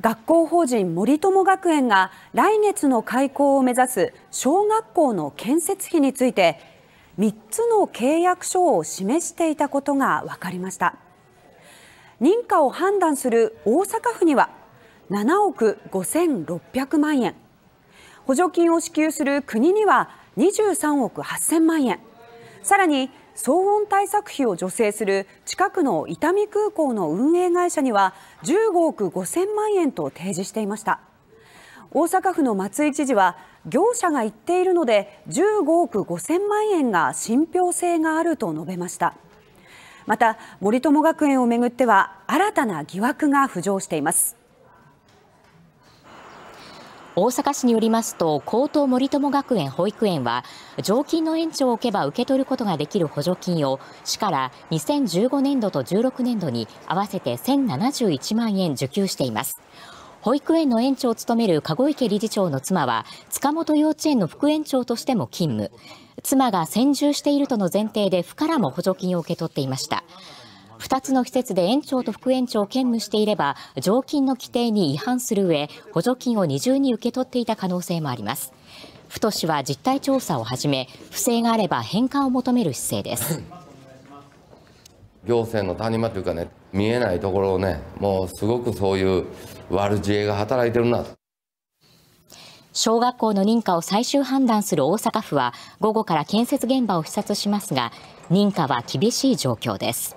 学校法人森友学園が来月の開校を目指す小学校の建設費について3つの契約書を示していたことが分かりました認可を判断する大阪府には7億5600万円補助金を支給する国には23億8000万円さらに騒音対策費を助成する近くの伊丹空港の運営会社には15億5000万円と提示していました大阪府の松井知事は業者が言っているので15億5000万円が信憑性があると述べましたまた森友学園をめぐっては新たな疑惑が浮上しています大阪市によりますと高等森友学園保育園は常勤の園長を置けば受け取ることができる補助金を市から2015年度と16年度に合わせて1071万円受給しています保育園の園長を務める籠池理事長の妻は塚本幼稚園の副園長としても勤務妻が専従しているとの前提で府からも補助金を受け取っていました2つの施設で園長と副園長を兼務していれば、常勤の規定に違反する上、補助金を二重に受け取っていた可能性もあります。府と市は実態調査を始め、不正があれば返還を求める姿勢です。行政の谷間というかね、見えないところをね、もうすごくそういう悪知恵が働いてるなと。小学校の認可を最終判断する大阪府は午後から建設現場を視察しますが認可は厳しい状況です。